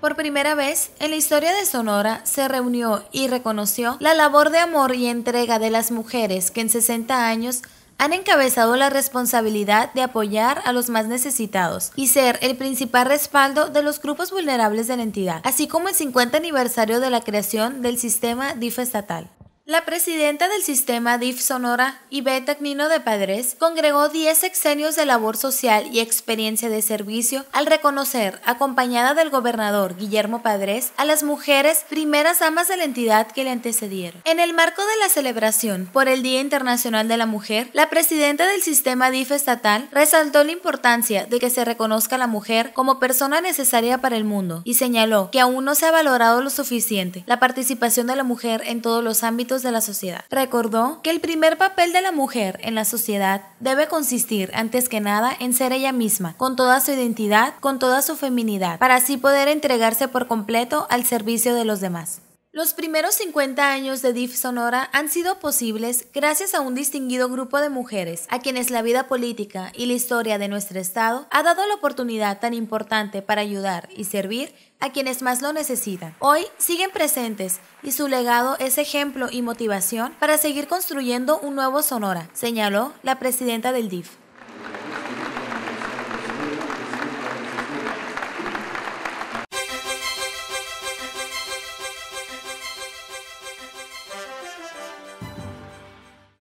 Por primera vez en la historia de Sonora se reunió y reconoció la labor de amor y entrega de las mujeres que en 60 años han encabezado la responsabilidad de apoyar a los más necesitados y ser el principal respaldo de los grupos vulnerables de la entidad, así como el 50 aniversario de la creación del sistema DIF estatal. La presidenta del sistema DIF Sonora, Ivette Agnino de Padres, congregó 10 exenios de labor social y experiencia de servicio al reconocer, acompañada del gobernador Guillermo Padres, a las mujeres primeras amas de la entidad que le antecedieron. En el marco de la celebración por el Día Internacional de la Mujer, la presidenta del sistema DIF estatal resaltó la importancia de que se reconozca a la mujer como persona necesaria para el mundo y señaló que aún no se ha valorado lo suficiente la participación de la mujer en todos los ámbitos de la sociedad. Recordó que el primer papel de la mujer en la sociedad debe consistir antes que nada en ser ella misma, con toda su identidad, con toda su feminidad, para así poder entregarse por completo al servicio de los demás. Los primeros 50 años de DIF Sonora han sido posibles gracias a un distinguido grupo de mujeres a quienes la vida política y la historia de nuestro Estado ha dado la oportunidad tan importante para ayudar y servir a quienes más lo necesitan. Hoy siguen presentes y su legado es ejemplo y motivación para seguir construyendo un nuevo Sonora, señaló la presidenta del DIF.